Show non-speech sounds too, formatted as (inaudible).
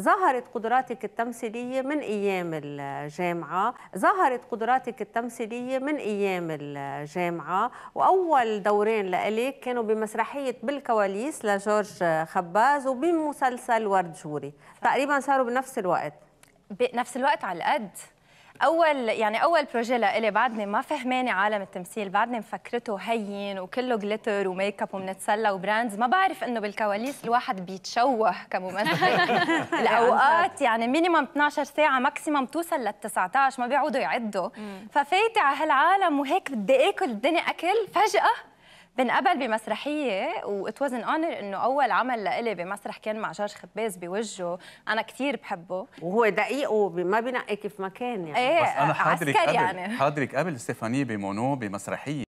ظهرت قدراتك التمثيلية من أيام الجامعة ظهرت قدراتك التمثيلية من أيام الجامعة وأول دورين لإلك كانوا بمسرحية بالكواليس لجورج خباز وبمسلسل ورد جوري تقريبا صاروا بنفس الوقت بنفس الوقت على القد اول يعني اول بروجي لإلي بعدني ما فهماني عالم التمثيل بعدني مفكرته هين وكله جلتر وميك اب وبنتسلى وبراندز ما بعرف انه بالكواليس الواحد بيتشوه كممثل (laughs) (laughs) الاوقات يعني مينيمم 12 ساعه ماكسيمم توصل لل 19 ما بيعودوا يعدوا ففايتة على هالعالم وهيك بدي اكل الدنيا اكل فجاه من قبل بمسرحيه وات واز ان اونر انه اول عمل لإلي بمسرح كان مع جورج خباز بوجهه انا كثير بحبه وهو دقيق وما بينقي كيف ما كان يعني ايه بس انا حاضرك قبل يعني. حاضرك قبل ستيفاني بمونو بمسرحيه